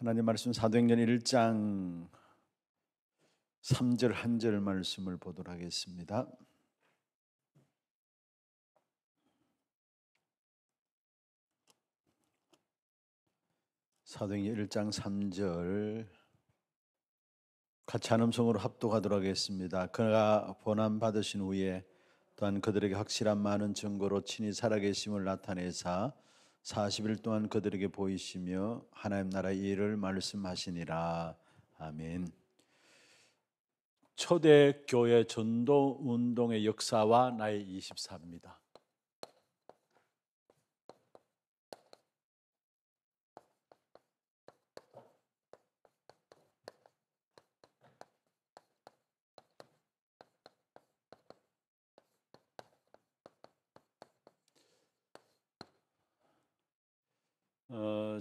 하나님 말씀 사도행전 1장 3절 한 절 말씀을 보도록 하겠습니다. 사도행전 1장 3절 같이 한 음성으로 합독하도록 하겠습니다. 그가 보난 받으신 후에 또한 그들에게 확실한 많은 증거로 친히 살아계심을 나타내사 40일 동안 그들에게 보이시며 하나님 나라 의 일을 말씀하시니라. 아멘. 초대 교회 전도 운동의 역사와 나의 24입니다.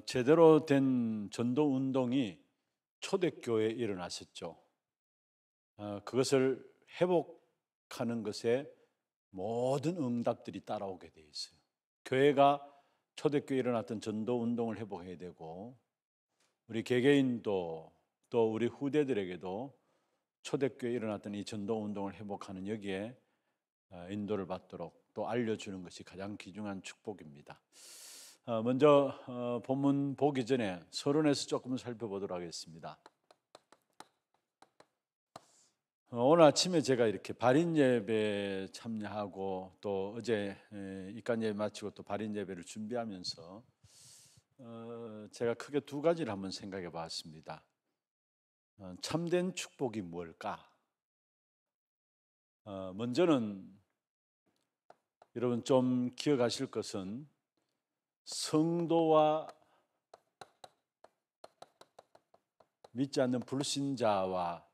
제대로 된 전도 운동이 초대교회에 일어났었죠. 어, 그것을 회복하는 것에 모든 응답들이 따라오게 돼 있어요. 교회가 초대교회에 일어났던 전도 운동을 회복해야 되고 우리 개개인도 또 우리 후대들에게도 초대교회에 일어났던 이 전도 운동을 회복하는 여기에 어, 인도를 받도록 또 알려주는 것이 가장 귀중한 축복입니다. 어, 먼저 어, 본문 보기 전에 서론에서 조금 살펴보도록 하겠습니다. 어, 오늘 아침에 제가 이렇게 발인 예배 참여하고 또 어제 입간 예배 마치고 또 발인 예배를 준비하면서 제가 크게 두 가지를 한번 생각해 봤습니다. 참된 축복이 뭘까? 먼저는 여러분 좀 기억하실 것은 성도와 믿지 않는 불신자와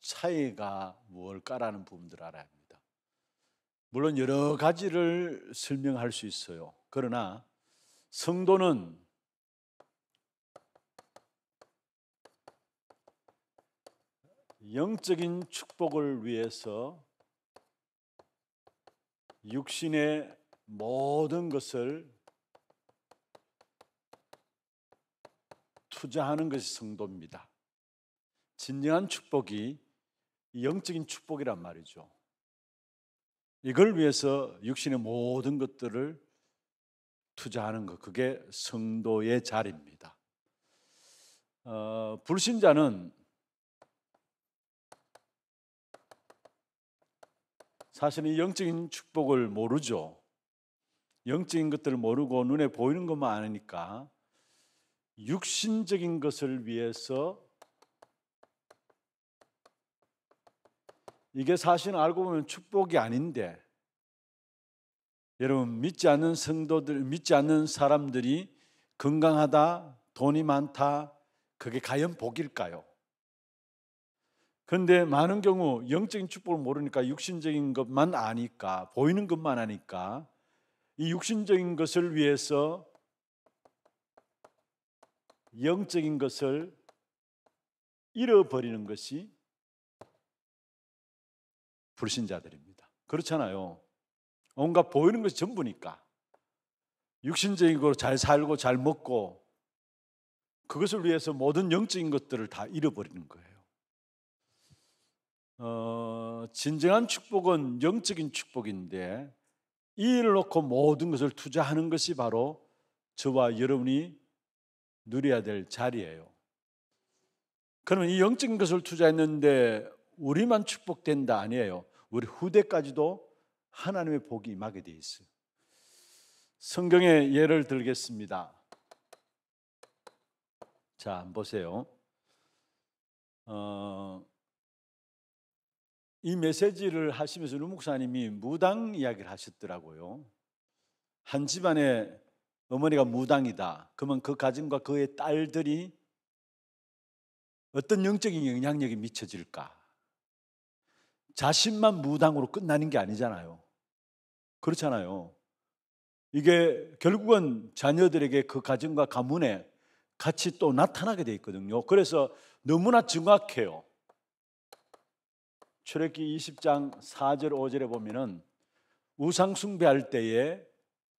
차이가 뭘까라는 부분들을 알아야 합니다. 물론 여러 가지를 설명할 수 있어요. 그러나 성도는 영적인 축복을 위해서 육신의 모든 것을 투자하는 것이 성도입니다. 진정한 축복이 영적인 축복이란 말이죠. 이걸 위해서 육신의 모든 것들을 투자하는 것, 그게 성도의 자리입니다. 어, 불신자는 사실은 영적인 축복을 모르죠. 영적인 것들을 모르고 눈에 보이는 것만 아니까 육신적인 것을 위해서 이게 사실 알고 보면 축복이 아닌데 여러분 믿지 않는 성도들 믿지 않는 사람들이 건강하다 돈이 많다 그게 과연 복일까요? 그런데 많은 경우 영적인 축복을 모르니까 육신적인 것만 아니까 보이는 것만 아니까 이 육신적인 것을 위해서 영적인 것을 잃어버리는 것이 불신자들입니다. 그렇잖아요. 뭔가 보이는 것이 전부니까. 육신적으로 잘 살고 잘 먹고 그것을 위해서 모든 영적인 것들을 다 잃어버리는 거예요. 어, 진정한 축복은 영적인 축복인데 이 일을 놓고 모든 것을 투자하는 것이 바로 저와 여러분이 누려야 될 자리예요. 그러면 이 영적인 것을 투자했는데 우리만 축복된다 아니에요. 우리 후대까지도 하나님의 복이 임하게 돼 있어요. 성경의 예를 들겠습니다. 자, 보세요. 어, 이 메시지를 하시면서 루 목사님이 무당 이야기를 하셨더라고요. 한 집안에 어머니가 무당이다. 그러면 그 가정과 그의 딸들이 어떤 영적인 영향력이 미쳐질까? 자신만 무당으로 끝나는 게 아니잖아요. 그렇잖아요. 이게 결국은 자녀들에게 그 가정과 가문에 같이 또 나타나게 돼 있거든요. 그래서 너무나 정확해요. 출애기 20장 4절 5절에 보면은 우상 숭배할 때에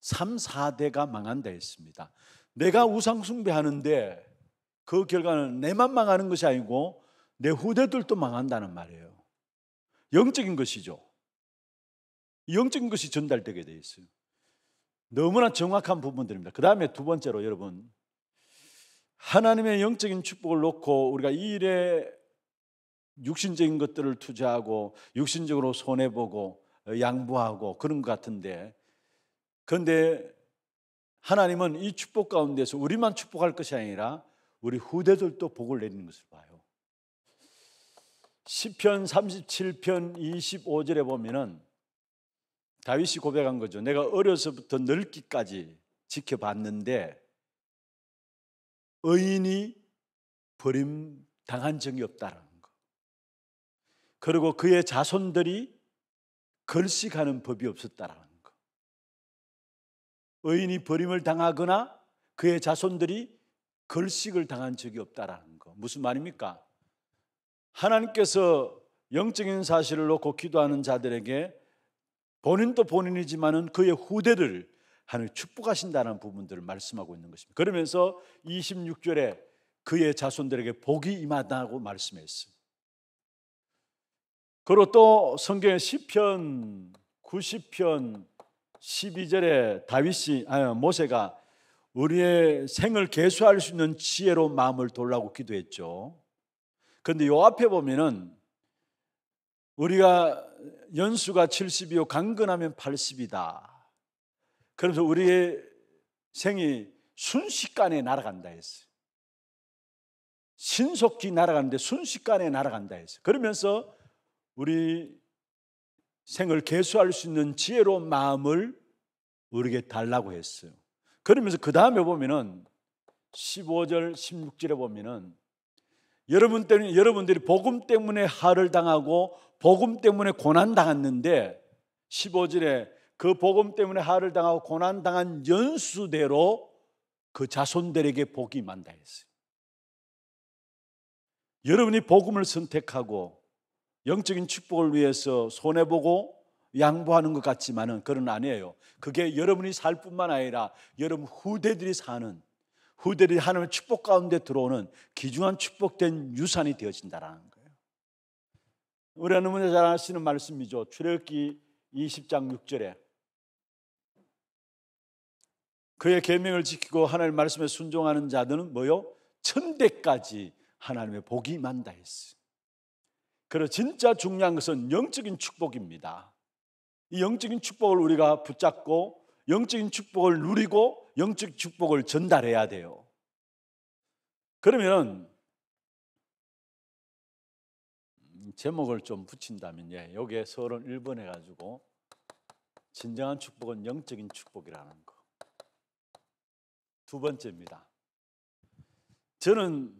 3, 4대가 망한 데 있습니다. 내가 우상숭배하는데 그 결과는 내만 망하는 것이 아니고 내 후대들도 망한다는 말이에요. 영적인 것이죠. 영적인 것이 전달되게 돼 있어요. 너무나 정확한 부분들입니다. 그 다음에 두 번째로 여러분, 하나님의 영적인 축복을 놓고 우리가 이 일에 육신적인 것들을 투자하고 육신적으로 손해보고 양보하고 그런 것 같은데 그런데 하나님은 이 축복 가운데서 우리만 축복할 것이 아니라 우리 후대들도 복을 내리는 것을 봐요. 시편 37편 25절에 보면은 다윗이 고백한 거죠. 내가 어려서부터 늙기까지 지켜봤는데 의인이 버림 당한 적이 없다라는 거. 그리고 그의 자손들이 걸식하는 법이 없었다라는 의인이 버림을 당하거나 그의 자손들이 걸식을 당한 적이 없다라는 거. 무슨 말입니까? 하나님께서 영적인 사실을 놓고 기도하는 자들에게 본인도 본인이지만은 그의 후대를 하늘 축복하신다는 부분들을 말씀하고 있는 것입니다. 그러면서 26절에 그의 자손들에게 복이 임하다고 말씀했어요. 그리고 또 성경의 시편, 90편, 12절에 다윗이 아 모세가 우리의 생을 개수할 수 있는 지혜로 마음을 돌라고 기도했죠. 그런데 요 앞에 보면은 우리가 연수가 70이요 강건하면 80이다. 그러면서 우리의 생이 순식간에 날아간다 했어요. 신속히 날아가는데 순식간에 날아간다 했어요. 그러면서 우리 생을 개수할 수 있는 지혜로 운 마음을 우리에게 달라고 했어요. 그러면서 그 다음에 보면은 15절, 16절에 보면은 여러분 때문에 여러분들이 복음 때문에 하를 당하고 복음 때문에 고난 당했는데 15절에 그 복음 때문에 하를 당하고 고난 당한 연수대로 그 자손들에게 복이 만다 했어요. 여러분이 복음을 선택하고 영적인 축복을 위해서 손해보고 양보하는 것 같지만은 그런 아니에요. 그게 여러분이 살 뿐만 아니라 여러분 후대들이 사는 후대들이 하나님의 축복 가운데 들어오는 귀중한 축복된 유산이 되어진다라는 거예요. 우리 하나님은 잘 아시는 말씀이죠. 출애굽기 20장 6절에 그의 계명을 지키고 하나님 말씀에 순종하는 자들은 뭐요? 천대까지 하나님의 복이 만다 했어요. 그래서 진짜 중요한 것은 영적인 축복입니다. 이 영적인 축복을 우리가 붙잡고 영적인 축복을 누리고 영적 축복을 전달해야 돼요. 그러면 제목을 좀 붙인다면 예, 여기에 서론 1번 해가지고 진정한 축복은 영적인 축복이라는 거. 두 번째입니다. 저는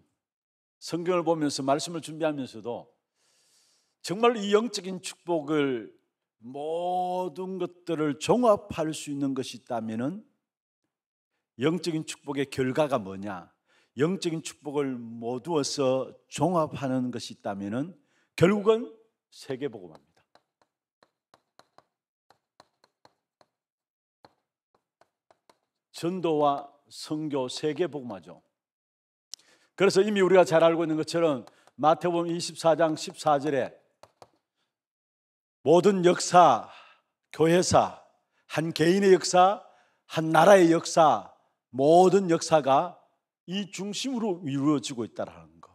성경을 보면서 말씀을 준비하면서도 정말 이 영적인 축복을 모든 것들을 종합할 수 있는 것이 있다면은 영적인 축복의 결과가 뭐냐? 영적인 축복을 모두 어서 종합하는 것이 있다면은 결국은 세계 복음합니다. 전도와 선교 세계 복음화죠. 그래서 이미 우리가 잘 알고 있는 것처럼 마태복음 24장 14절에 모든 역사, 교회사, 한 개인의 역사, 한 나라의 역사, 모든 역사가 이 중심으로 이루어지고 있다라는 거.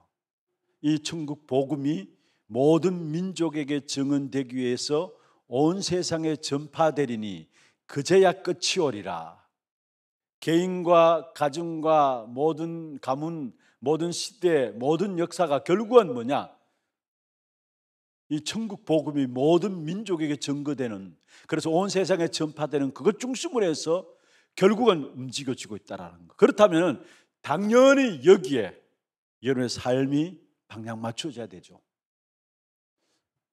이 천국 복음이 모든 민족에게 증언되기 위해서 온 세상에 전파되리니 그제야 끝이 오리라. 개인과 가정과 모든 가문, 모든 시대, 모든 역사가 결국은 뭐냐? 이 천국 복음이 모든 민족에게 전거되는 그래서 온 세상에 전파되는 그것 중심으로 해서 결국은 움직여지고 있다라는 거. 그렇다면 당연히 여기에 여러분의 삶이 방향 맞춰져야 되죠.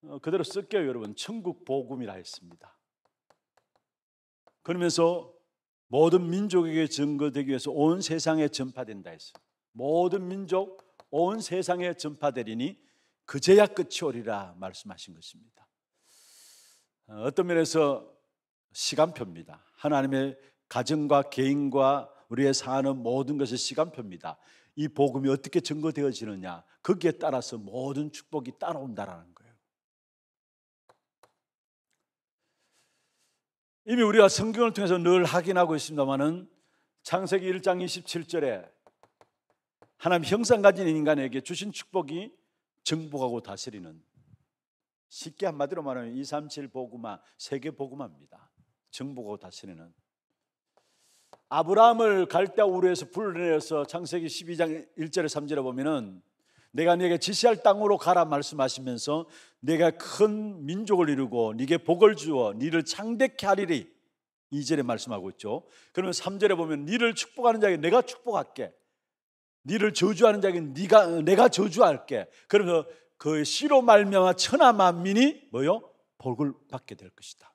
어, 그대로 쓸게요, 여러분. 천국 복음이라 했습니다. 그러면서 모든 민족에게 증거되기 위해서 온 세상에 전파된다 했어요. 모든 민족, 온 세상에 전파되리니 그제야 끝이 오리라 말씀하신 것입니다. 어, 어떤 면에서 시간표입니다. 하나님의 가정과 개인과 우리의 사는 모든 것의 시간표입니다. 이 복음이 어떻게 증거되어지느냐 거기에 따라서 모든 축복이 따라온다라는 거예요. 이미 우리가 성경을 통해서 늘 확인하고 있습니다만은 창세기 1장 27절에 하나님 형상 가진 인간에게 주신 축복이 정복하고 다스리는 쉽게 한마디로 말하면 237 보구마 세계 보구마입니다. 정복하고 다스리는 아브라함을 갈대 우르에서 불러내서 창세기 12장 1절에 3절에 보면은 내가 네게 지시할 땅으로 가라 말씀하시면서 내가 큰 민족을 이루고 네게 복을 주어 네를 창대케 하리리 2절에 말씀하고 있죠. 그러면 3절에 보면 네를 축복하는 자에게 내가 축복할게. 니를 저주하는 자에게 네가 내가 저주할게. 그러면서 그시로 말미암아 천하 만민이 뭐요? 복을 받게 될 것이다.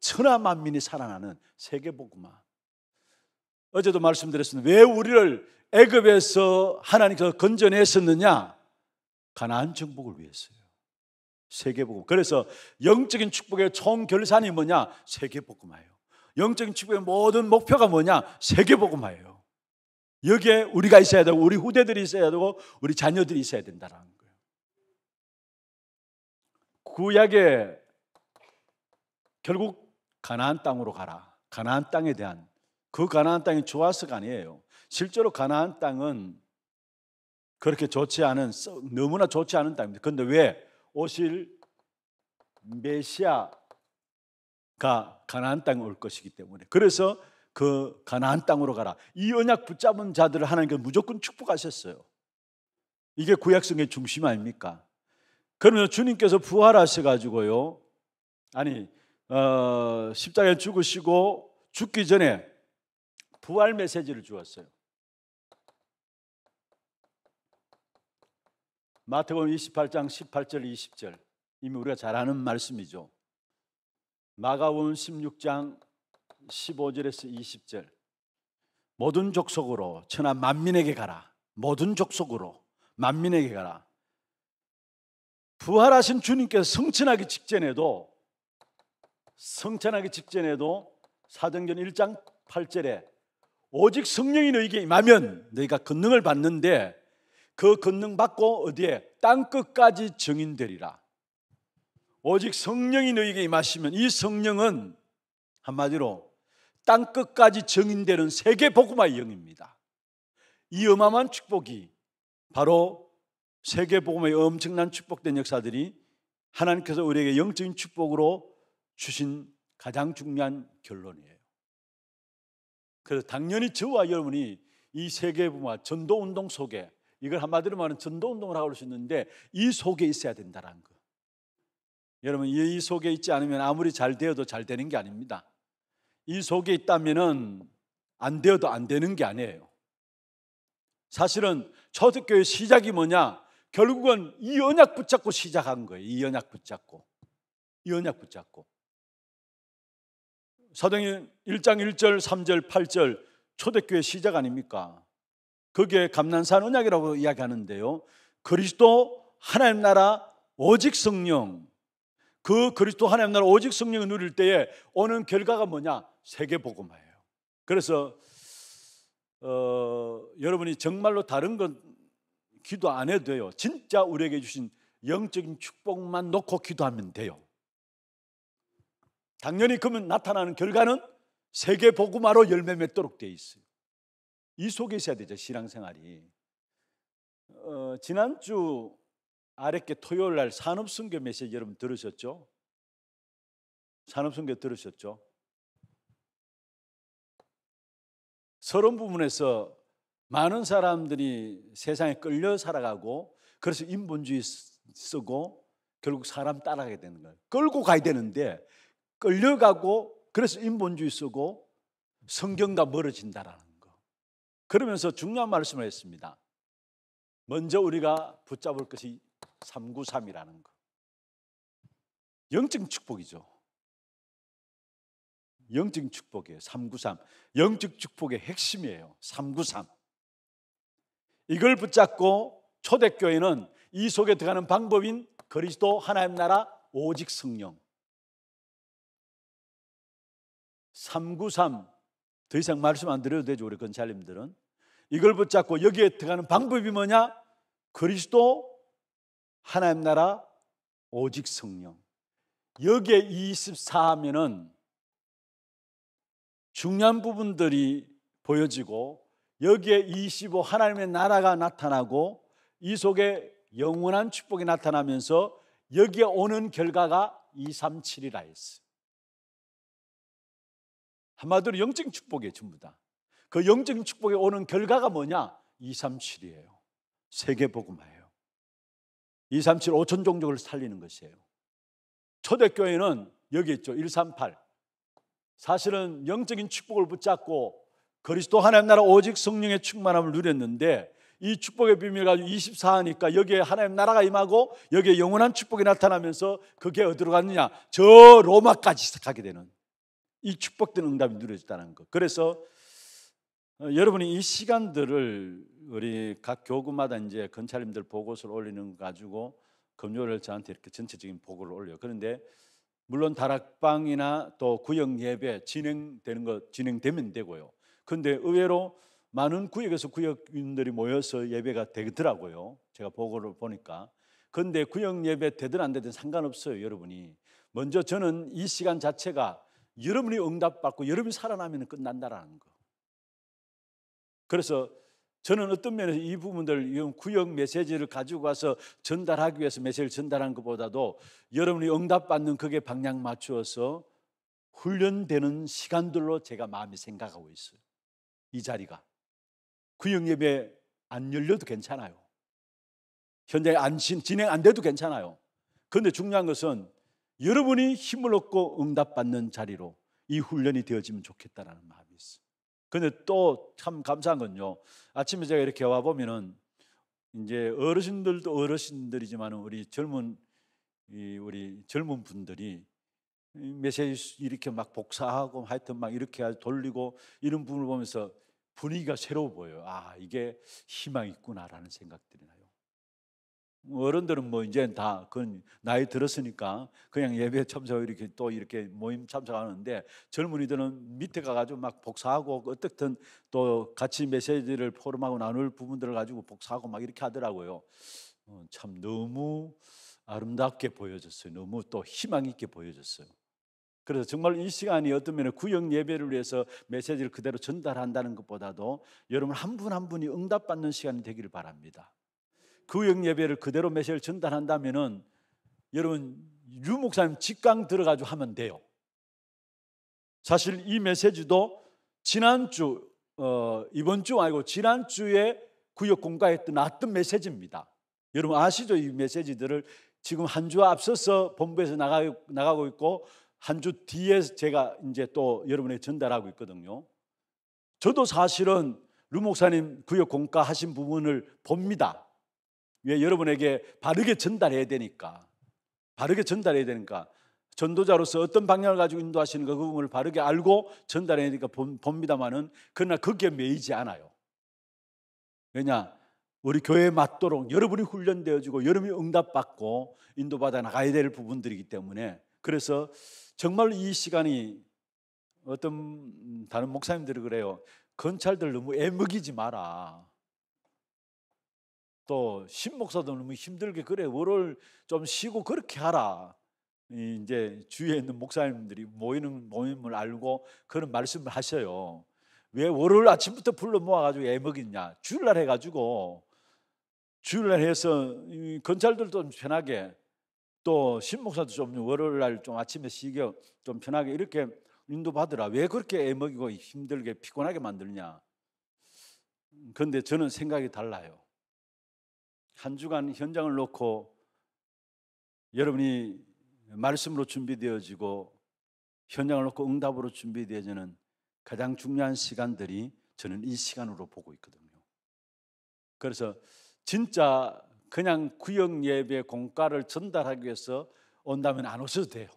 천하 만민이 살아나는 세계 복음화. 어제도 말씀드렸습니다. 왜 우리를 애굽에서 하나님께서 건져내셨느냐? 가나안 정복을 위해서요. 세계 복음. 그래서 영적인 축복의 총 결산이 뭐냐? 세계 복음화예요. 영적인 축복의 모든 목표가 뭐냐? 세계 복음화예요. 여기에 우리가 있어야 되고, 우리 후대들이 있어야 되고, 우리 자녀들이 있어야 된다라는 거예요. 구약에 결국 가나안 땅으로 가라. 가나안 땅에 대한 그 가나안 땅이 좋아서가 아니에요. 실제로 가나안 땅은 그렇게 좋지 않은 너무나 좋지 않은 땅입니다. 그런데 왜 오실 메시아가 가나안 땅에 올 것이기 때문에 그래서 그 가나안 땅으로 가라. 이 언약 붙잡은 자들을 하나님께 무조건 축복하셨어요. 이게 구약성의 중심 아닙니까? 그러면 주님께서 부활하셔 가지고요. 아니 어, 십자가에 죽으시고 죽기 전에 부활 메시지를 주었어요. 마태복음 28장 18절 20절 이미 우리가 잘 아는 말씀이죠. 마가복음 16장 15절에서 20절 모든 족속으로 천하 만민에게 가라 모든 족속으로 만민에게 가라 부활하신 주님께서 성천하기 직전에도 성천하기 직전에도 사정전 1장 8절에 오직 성령이 너희에게 임하면 너희가 권능을 받는데 그 권능 받고 어디에 땅 끝까지 증인되리라 오직 성령이 너희에게 임하시면 이 성령은 한마디로 땅 끝까지 증인되는 세계 복음화의 영입니다. 이 어마어마한 축복이 바로 세계 복음의 엄청난 축복된 역사들이 하나님께서 우리에게 영적인 축복으로 주신 가장 중요한 결론이에요. 그래서 당연히 저와 여러분이 이 세계 복음 전도 운동 속에 이걸 한마디로 말하면 전도 운동을 하고 올수 있는데 이 속에 있어야 된다는 거. 여러분 이 속에 있지 않으면 아무리 잘 되어도 잘 되는 게 아닙니다. 이 속에 있다면은 안 되어도 안 되는 게 아니에요. 사실은 초대교회 시작이 뭐냐? 결국은 이 언약 붙잡고 시작한 거예요. 이 언약 붙잡고. 이 언약 붙잡고. 사도행 1장 1절, 3절, 8절 초대교회 시작 아닙니까? 그게 감난산 언약이라고 이야기하는데요. 그리스도 하나님 나라 오직 성령 그 그리스도 하나님 나라 오직 성령을 누릴 때에 오는 결과가 뭐냐? 세계 복음화예요. 그래서 어, 여러분이 정말로 다른 건 기도 안 해도 돼요. 진짜 우리에게 주신 영적인 축복만 놓고 기도하면 돼요. 당연히 그러면 나타나는 결과는 세계 복음화로 열매 맺도록 돼 있어요. 이 속에 있어야 되죠 신앙생활이. 어, 지난주 아랫게 토요일 날 산업순교 메시지 여러분 들으셨죠? 산업순교 들으셨죠? 서론 부분에서 많은 사람들이 세상에 끌려 살아가고 그래서 인본주의 쓰고 결국 사람 따라가게 되는 거예요. 끌고 가야 되는데 끌려가고 그래서 인본주의 쓰고 성경과 멀어진다라는 거. 그러면서 중요한 말씀을 했습니다. 먼저 우리가 붙잡을 것이 393이라는 거. 영적 축복이죠. 영적 축복이에요. 393. 영적 축복의 핵심이에요. 393. 이걸 붙잡고 초대교회는 이 속에 들어가는 방법인 그리스도 하나님 나라 오직 성령. 393. 더 이상 말씀 안 드려도 되죠. 우리 건찰님들은. 이걸 붙잡고 여기에 들어가는 방법이 뭐냐? 그리스도 하나님 나라 오직 성령. 여기에 24하면은 중요한 부분들이 보여지고 여기에 25 하나님의 나라가 나타나고 이 속에 영원한 축복이 나타나면서 여기에 오는 결과가 237이라 했어 한마디로 영적 인 축복이에요, 전부 다. 그 영적 인 축복에 오는 결과가 뭐냐? 237이에요. 세계 복음화예요. 2, 3, 7, 5천 종족을 살리는 것이에요. 초대교회는 여기 있죠. 1, 3, 8. 사실은 영적인 축복을 붙잡고 그리스도 하나님 나라 오직 성령의 충만함을 누렸는데 이 축복의 비밀 가지고 24하니까 여기에 하나님 나라가 임하고 여기에 영원한 축복이 나타나면서 그게 어디로 갔느냐? 저 로마까지 가게 되는 이 축복된 응답이 누려졌다는 것. 그래서 어, 여러분이 이 시간들을 우리 각 교구마다 이제 검찰님들 보고서를 올리는 거 가지고 금요일을 저한테 이렇게 전체적인 보고를 올려요. 그런데 물론 다락방이나 또 구역 예배 진행되는 거 진행되면 되고요. 근데 의외로 많은 구역에서 구역인들이 모여서 예배가 되더라고요. 제가 보고를 보니까. 근데 구역 예배 되든 안 되든 상관없어요, 여러분이. 먼저 저는 이 시간 자체가 여러분이 응답받고 여러분이 살아나면 끝난다라는 거. 그래서 저는 어떤 면에서 이 부분들 이런 구역 메시지를 가지고 와서 전달하기 위해서 메시지를 전달한 것보다도 여러분이 응답받는 그게 방향 맞추어서 훈련되는 시간들로 제가 마음이 생각하고 있어요. 이 자리가 구역 예배 안 열려도 괜찮아요. 현재 안 진행 안 돼도 괜찮아요. 그런데 중요한 것은 여러분이 힘을 얻고 응답받는 자리로 이 훈련이 되어지면 좋겠다라는 마음이 있어요. 근데 또 참 감사한 건요. 아침에 제가 이렇게 와 보면은 이제 어르신들도 어르신들이지만 우리 젊은 이 우리 젊은 분들이 메시지 이렇게 막 복사하고 하여튼 막 이렇게 돌리고 이런 부분을 보면서 분위기가 새로워 보여요. 아, 이게 희망이 있구나라는 생각들이 나요. 어른들은 뭐 이제 다 그건 나이 들었으니까 그냥 예배 참석 이렇게 또 이렇게 모임 참석하는데 젊은이들은 밑에 가가지고 막 복사하고 어떻든 또 같이 메시지를 포럼하고 나눌 부분들을 가지고 복사하고 막 이렇게 하더라고요. 어, 참 너무 아름답게 보여졌어요. 너무 또 희망 있게 보여졌어요. 그래서 정말 이 시간이 어떤 면에 구역 예배를 위해서 메시지를 그대로 전달한다는 것보다도 여러분 한 분한 한 분이 응답받는 시간이 되기를 바랍니다. 교역 그 예배를 그대로 메시를 지 전달한다면은 여러분 유 목사님 직강 들어가지고 하면 돼요. 사실 이 메시지도 지난주 어, 이번 주 아니고 지난주에 구역 공과했던 났던 메시지입니다. 여러분 아시죠? 이 메시지들을 지금 한 주 앞서서 본부에서 나가, 나가고 있고 한 주 뒤에 제가 이제 또여러분에 전달하고 있거든요. 저도 사실은 루 목사님 구역 공과하신 부분을 봅니다. 왜 여러분에게 바르게 전달해야 되니까 바르게 전달해야 되니까 전도자로서 어떤 방향을 가지고 인도하시는가 그 부분을 바르게 알고 전달해야 되니까 봅니다만은 그러나 거기에 매이지 않아요. 왜냐 우리 교회에 맞도록 여러분이 훈련되어지고 여러분이 응답받고 인도받아 나가야 될 부분들이기 때문에 그래서 정말 이 시간이 어떤 음, 다른 목사님들이 그래요. 건찰들 너무 애먹이지 마라. 또 신목사도 너무 힘들게 그래 월을 좀 쉬고 그렇게 하라. 이제 주위에 있는 목사님들이 모이는 모임을 알고 그런 말씀을 하셔요. 왜 월요일 아침부터 불러 모아가지고 애먹이냐? 주일날 해가지고 주일날 해서 검찰들도좀 편하게 또 신목사도 좀 월요일날 좀 아침에 쉬게 좀 편하게 이렇게 인도받으라. 왜 그렇게 애먹이고 힘들게 피곤하게 만들냐? 근데 저는 생각이 달라요. 한 주간 현장을 놓고 여러분이 말씀으로 준비되어지고 현장을 놓고 응답으로 준비되어지는 가장 중요한 시간들이 저는 이 시간으로 보고 있거든요. 그래서 진짜 그냥 구역 예배 공과를 전달하기 위해서 온다면 안 오셔도 돼요.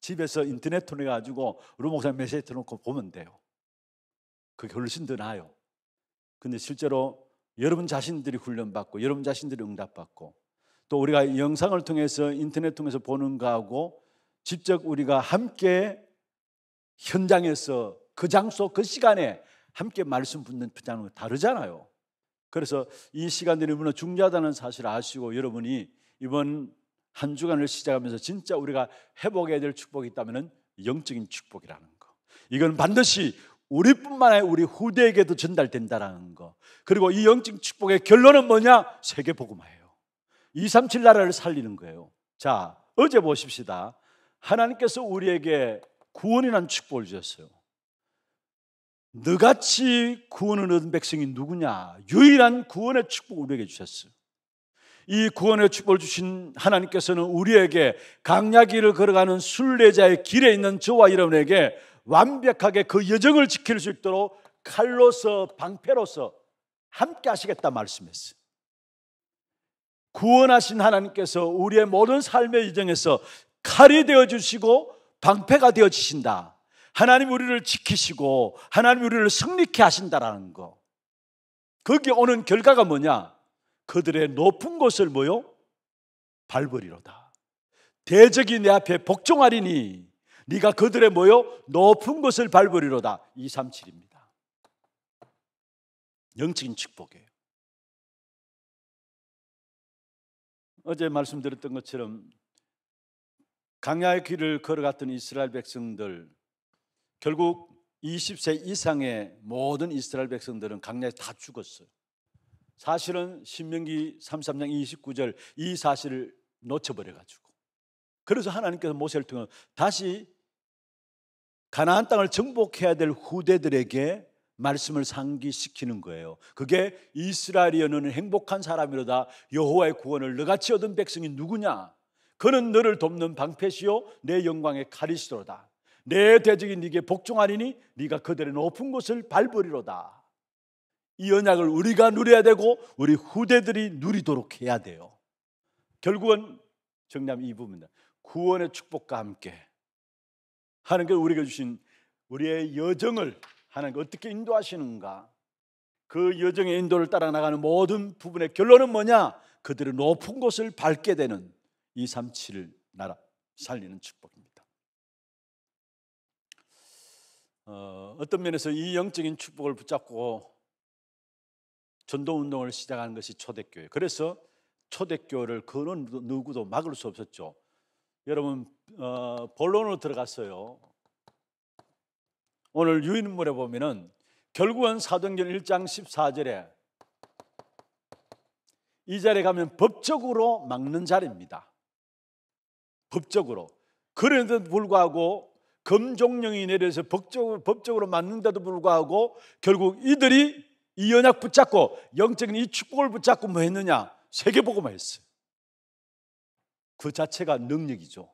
집에서 인터넷 통해 가지고 우리 목사 메시지 틀어놓고 보면 돼요. 그게 훨씬 더 나아요. 근데 실제로 여러분 자신들이 훈련받고 여러분 자신들이 응답받고 또 우리가 영상을 통해서 인터넷 통해서 보는 거하고 직접 우리가 함께 현장에서 그 장소 그 시간에 함께 말씀 붙는 표장은 다르잖아요. 그래서 이 시간들이 얼마나 중요하다는 사실을 아시고 여러분이 이번 한 주간을 시작하면서 진짜 우리가 회복해야 될 축복이 있다면 영적인 축복이라는 거. 이건 반드시 우리뿐만 아니라 우리 후대에게도 전달된다라는 거. 그리고 이 영적 축복의 결론은 뭐냐? 세계 복음화예요. 237 나라를 살리는 거예요. 자, 어제 보십시다. 하나님께서 우리에게 구원이란 축복을 주셨어요. 너같이 구원을 얻은 백성이 누구냐? 유일한 구원의 축복을 우리에게 주셨어요. 이 구원의 축복을 주신 하나님께서는 우리에게 강야길을 걸어가는 순례자의 길에 있는 저와 여러분에게 완벽하게 그 여정을 지킬 수 있도록 칼로서 방패로서 함께 하시겠다 말씀했어요. 구원하신 하나님께서 우리의 모든 삶의 여정에서 칼이 되어 주시고 방패가 되어 주신다. 하나님 우리를 지키시고 하나님 우리를 승리케 하신다라는 거. 거기 오는 결과가 뭐냐? 그들의 높은 곳을 뭐요? 발버리로다. 대적이 내 앞에 복종하리니 네가 그들의 모여 높은 곳을 밟으리로다. 237입니다. 영적인 축복이에요. 어제 말씀드렸던 것처럼 강야의 길을 걸어갔던 이스라엘 백성들 결국 20세 이상의 모든 이스라엘 백성들은 강야에 다 죽었어요. 사실은 신명기 33장 29절 이 사실을 놓쳐버려 가지고 그래서 하나님께서 모세를 통해 다시 가나안 땅을 정복해야 될 후대들에게 말씀을 상기시키는 거예요. 그게 이스라엘이여는 행복한 사람이로다 여호와의 구원을 너같이 얻은 백성이 누구냐? 그는 너를 돕는 방패시요 내 영광의 칼이시로다. 내 대적이 네게 복종하리니 네가 그들의 높은 곳을 밟으리로다. 이 언약을 우리가 누려야 되고 우리 후대들이 누리도록 해야 돼요. 결국은 정답 이 부분입니다. 구원의 축복과 함께 하나님께서 우리에게 주신 우리의 여정을 하나님께 어떻게 인도하시는가 그 여정의 인도를 따라 나가는 모든 부분의 결론은 뭐냐? 그들의 높은 곳을 밟게 되는 237을 나라 살리는 축복입니다. 어, 어떤 면에서 이 영적인 축복을 붙잡고 전도 운동을 시작하는 것이 초대교회. 그래서 초대교회를 그는 누구도 막을 수 없었죠. 여러분 어, 본론으로 들어갔어요. 오늘 유인물에 보면은 결국은 사도행전 1장 14절에 이 자리에 가면 법적으로 막는 자리입니다. 법적으로. 그런데도 불구하고 금종령이 내려서 법적으로, 법적으로 맞는데도 불구하고 결국 이들이 이 언약 붙잡고 영적인 이 축복을 붙잡고 뭐 했느냐? 세계복음화 했어요. 그 자체가 능력이죠.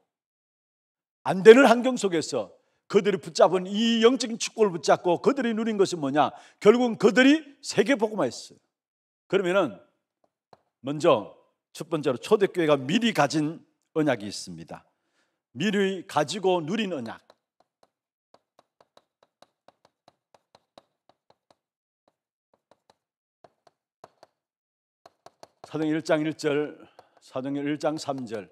안 되는 환경 속에서 그들이 붙잡은 이 영적인 축복을 붙잡고 그들이 누린 것이 뭐냐? 결국은 그들이 세계 복음화했어요. 그러면은 먼저 첫 번째로 초대교회가 미리 가진 언약이 있습니다. 미리 가지고 누린 언약. 사도행 1장 1절 사정행 1장 3절,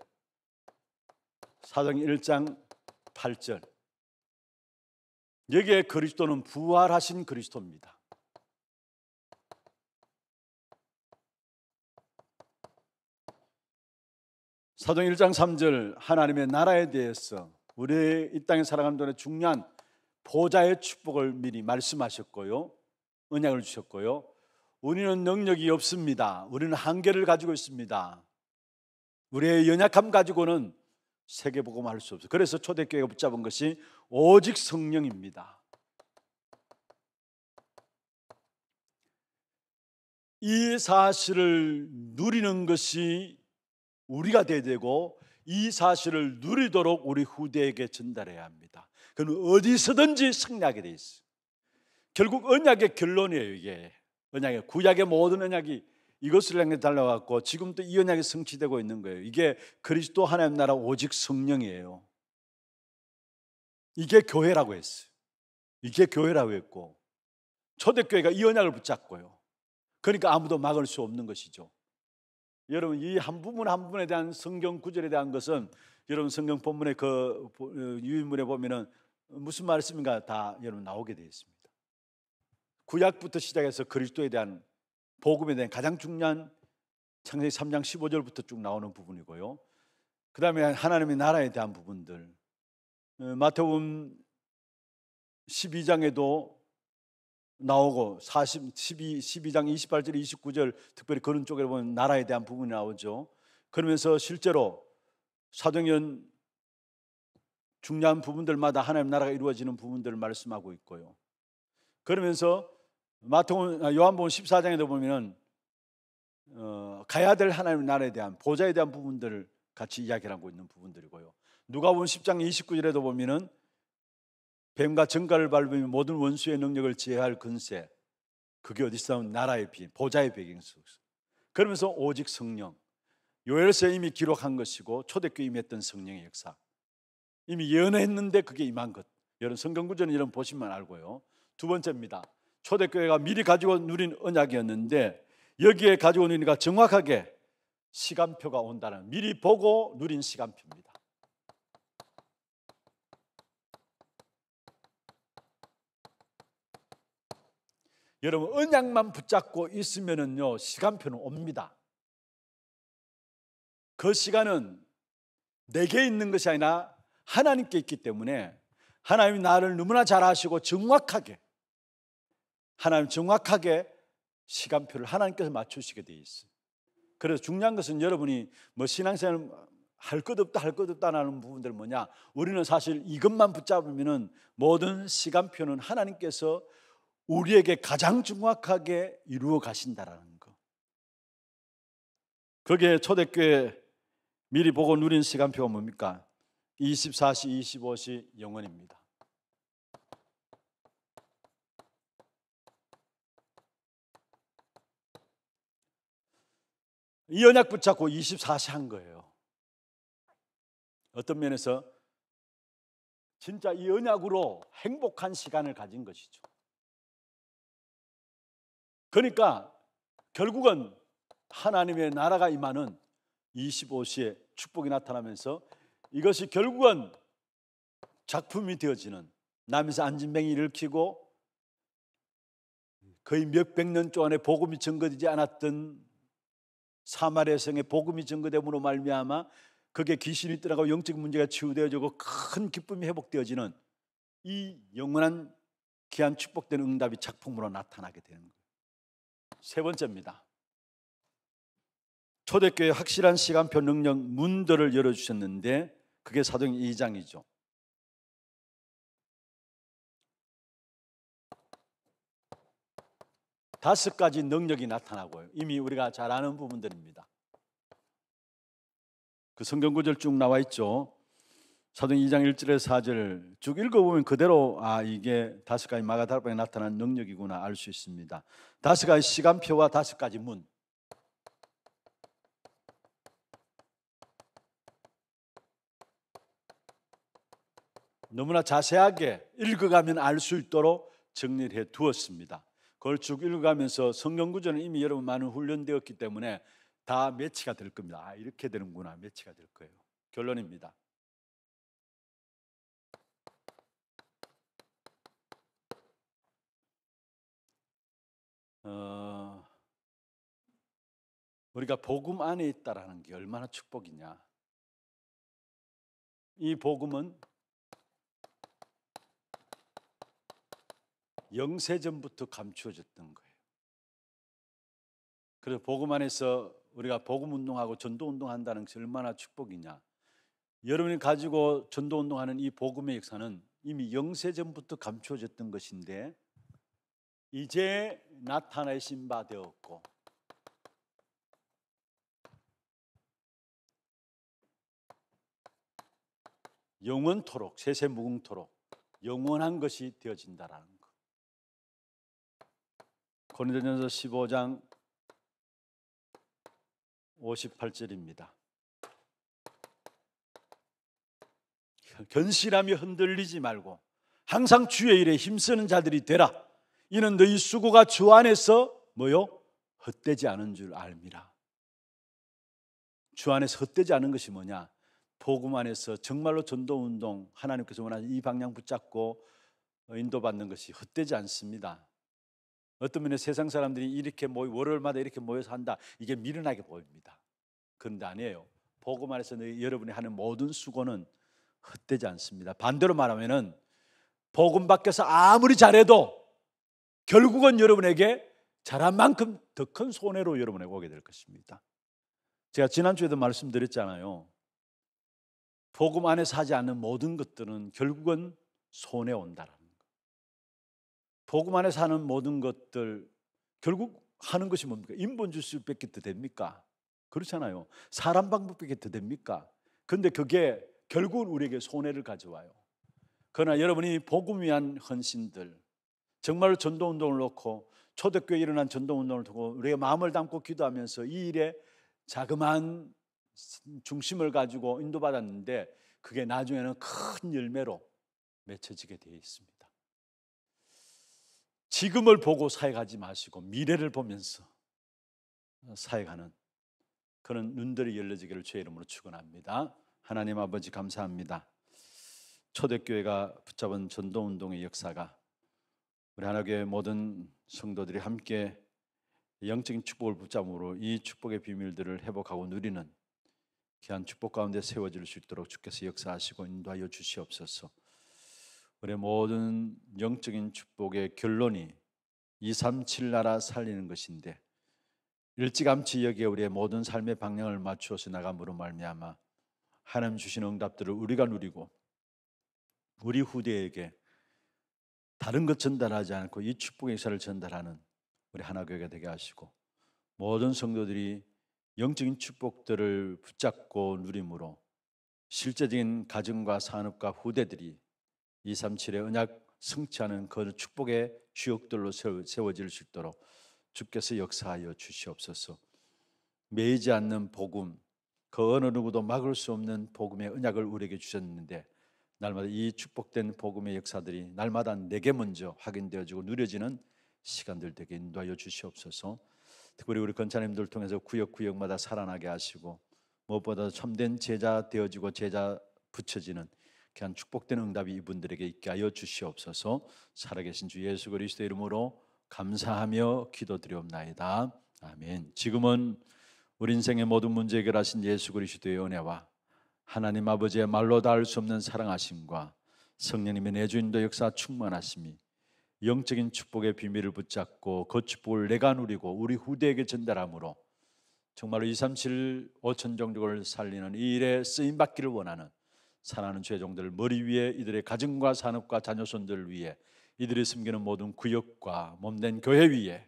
사정행 1장 8절. 여기에 그리스도는 부활하신 그리스도입니다. 사도 1장 3절 하나님의 나라에 대해서 우리 이 땅에 살아가는 동안에 중요한 보좌의 축복을 미리 말씀하셨고요. 언약을 주셨고요. 우리는 능력이 없습니다. 우리는 한계를 가지고 있습니다. 우리의 연약함 가지고는 세계보고 말할 수 없어요. 그래서 초대교회가 붙잡은 것이 오직 성령입니다. 이 사실을 누리는 것이 우리가 돼야 되고 이 사실을 누리도록 우리 후대에게 전달해야 합니다. 그는 어디서든지 승리하게 돼 있어요. 결국 언약의 결론이에요, 이게. 언약의 구약의 모든 언약이 이것을 향해 달려갔고 지금도 이 언약이 성취되고 있는 거예요. 이게 그리스도 하나님 나라 오직 성령이에요. 이게 교회라고 했어요. 이게 교회라고 했고 초대교회가 이 언약을 붙잡고요. 그러니까 아무도 막을 수 없는 것이죠. 여러분 이 한 부분 한 부분에 대한 성경 구절에 대한 것은 여러분 성경 본문의 그 어, 유인물에 보면은 무슨 말씀인가 다 여러분 나오게 되어 있습니다. 구약부터 시작해서 그리스도에 대한 복음에 대한 가장 중요한 창세기 3장 15절부터 쭉 나오는 부분이고요. 그 다음에 하나님의 나라에 대한 부분들. 어, 마태복음 12장에도 나오고 40, 12, 12장 28절, 29절 특별히 그런 쪽에 보면 나라에 대한 부분이 나오죠. 그러면서 실제로 사도행전 중요한 부분들마다 하나님 나라가 이루어지는 부분들을 말씀하고 있고요. 그러면서 마태복음 아, 요한복음 14장에도 보면은 어, 가야 될 하나님의 나라에 대한 보좌에 대한 부분들을 같이 이야기를 하고 있는 부분들이고요. 누가복음 10장 29절에도 보면은 뱀과 정갈을 밟으며 모든 원수의 능력을 지할 근세 그게 어디서 나라의비 보좌의 배경 속 그러면서 오직 성령 요엘서에 이미 기록한 것이고 초대교회 임했던 성령의 역사 이미 예언했는데 그게 임한 것 여러분 성경구절은 이런 보시면 알고요 두 번째입니다 초대교회가 미리 가지고 누린 언약이었는데 여기에 가지고 누리니까 정확하게 시간표가 온다는 미리 보고 누린 시간표입니다. 여러분 언약만 붙잡고 있으면요 시간표는 옵니다. 그 시간은 내게 있는 것이 아니라 하나님께 있기 때문에 하나님이 나를 너무나 잘 아시고 정확하게 하나님 정확하게 시간표를 하나님께서 맞추시게 돼 있어요. 그래서 중요한 것은 여러분이 뭐 신앙생활 할것 없다 할 것 없다라는 부분들 뭐냐? 우리는 사실 이것만 붙잡으면은 모든 시간표는 하나님께서 우리에게 가장 정확하게 이루어 가신다라는 거. 그게 초대교회 미리 보고 누린 시간표가 뭡니까? 24시, 25시 영원입니다. 이 언약 붙잡고 24세 한 거예요. 어떤 면에서 진짜 이 언약으로 행복한 시간을 가진 것이죠. 그러니까 결국은 하나님의 나라가 임하는 25시에 축복이 나타나면서 이것이 결국은 작품이 되어지는 남에서 안진뱅이 일으키고 거의 몇 백 년 동안에 복음이 증거되지 않았던 사마리아 성에 복음이 증거됨으로 말미암아 그게 귀신이 떠나고 영적 문제가 치유되어지고 큰 기쁨이 회복되어지는 이 영원한 귀한 축복된 응답이 작품으로 나타나게 되는 거예요. 세 번째입니다. 초대교회 확실한 시간표 능력 문들을 열어주셨는데 그게 사도행 2장이죠. 다섯 가지 능력이 나타나고요. 이미 우리가 잘 아는 부분들입니다. 그 성경 구절 쭉 나와 있죠. 사도행 2장 1절에 4절 쭉 읽어보면 그대로 아 이게 다섯 가지 마가다락방에 나타난 능력이구나 알 수 있습니다. 다섯 가지 시간표와 다섯 가지 문. 너무나 자세하게 읽어가면 알 수 있도록 정리해 두었습니다. 그걸 쭉 읽어가면서 성경구절은 이미 여러분 많은 훈련되었기 때문에 다 매치가 될 겁니다. 아, 이렇게 되는구나. 매치가 될 거예요. 결론입니다. 어, 우리가 복음 안에 있다라는 게 얼마나 축복이냐. 이 복음은 영세전부터 감추어졌던 거예요. 그래서 복음 안에서 우리가 복음 운동하고 전도 운동한다는 것이 얼마나 축복이냐. 여러분이 가지고 전도 운동하는 이 복음의 역사는 이미 영세전부터 감추어졌던 것인데 이제 나타내신 바 되었고 영원토록 세세 무궁토록 영원한 것이 되어진다라는 고린도전서 15장 58절입니다. 견실하며 흔들리지 말고 항상 주의 일에 힘쓰는 자들이 되라. 이는 너희 수고가 주 안에서 뭐요? 헛되지 않은 줄 알미라. 주 안에서 헛되지 않은 것이 뭐냐? 복음 안에서 정말로 전도 운동 하나님께서 원하는 이 방향 붙잡고 인도받는 것이 헛되지 않습니다. 어떤 면에 세상 사람들이 이렇게 모이 월요일마다 이렇게 모여서 한다. 이게 미련하게 보입니다. 그런데 아니에요. 보고만 해서 여러분이 하는 모든 수고는 헛되지 않습니다. 반대로 말하면은 복음 밖에서 아무리 잘해도 결국은 여러분에게 잘한 만큼 더 큰 손해로 여러분에게 오게 될 것입니다. 제가 지난주에도 말씀드렸잖아요. 복음 안에서 하지 않는 모든 것들은 결국은 손해 온다라는 복음 안에 사는 모든 것들 결국 하는 것이 뭡니까? 인본주의를 뺏 됩니까? 그렇잖아요. 사람 방법 뺏기도 됩니까? 근데 그게 결국은 우리에게 손해를 가져와요. 그러나 여러분이 복음 위한 헌신들, 정말로 전도운동을 놓고 초대교회 일어난 전도운동을 두고 우리의 마음을 담고 기도하면서 이 일에 자그마한 중심을 가지고 인도받았는데 그게 나중에는 큰 열매로 맺혀지게 되어 있습니다. 지금을 보고 사역하지 마시고 미래를 보면서 어, 사역하는 그런 눈들이 열려지기를 주의 이름으로 축원합니다. 하나님 아버지 감사합니다. 초대교회가 붙잡은 전도 운동의 역사가 우리 하나교회 모든 성도들이 함께 영적인 축복을 붙잡음으로 이 축복의 비밀들을 회복하고 누리는 귀한 축복 가운데 세워질 수 있도록 주께서 역사하시고 인도하여 주시옵소서. 우리의 모든 영적인 축복의 결론이 237 나라 살리는 것인데 일찌감치 여기에 우리의 모든 삶의 방향을 맞추어서 나가으로 말미암아 하나님 주신 응답들을 우리가 누리고 우리 후대에게 다른 것 전달하지 않고 이 축복의 역사를 전달하는 우리 하나교회가 되게 하시고 모든 성도들이 영적인 축복들을 붙잡고 누림으로 실제적인 가정과 산업과 후대들이 237의 은약 승치하는 그 축복의 주역들로 세워질 수 있도록 주께서 역사하여 주시옵소서. 매이지 않는 복음, 그 어느 누구도 막을 수 없는 복음의 은약을 우리에게 주셨는데 날마다 이 축복된 복음의 역사들이 날마다 내게 먼저 확인되어지고 누려지는 시간들 되게 인도하여 주시옵소서. 특별히 우리 권사님들 통해서 구역 구역마다 살아나게 하시고 무엇보다 참된 제자 되어지고 제자 붙여지는 귀한 축복된 응답이 이분들에게 있게 하여 주시옵소서. 살아계신 주 예수 그리스도 이름으로 감사하며 기도드리옵나이다. 아멘. 지금은 우리 인생의 모든 문제 해결하신 예수 그리스도의 은혜와 하나님 아버지의 말로 닿을 수 없는 사랑하심과 성령님의 내주인도 역사 충만하심이 영적인 축복의 비밀을 붙잡고 그 축복을 내가 누리고 우리 후대에게 전달함으로 정말로 237 5천 종족을 살리는 이 일에 쓰임 받기를 원하는 사랑하는 죄종들 머리 위에 이들의 가정과 산업과 자녀손들 위에 이들이 숨기는 모든 구역과 몸된 교회 위에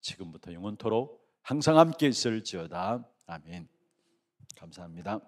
지금부터 영원토록 항상 함께 있을지어다 아멘 감사합니다.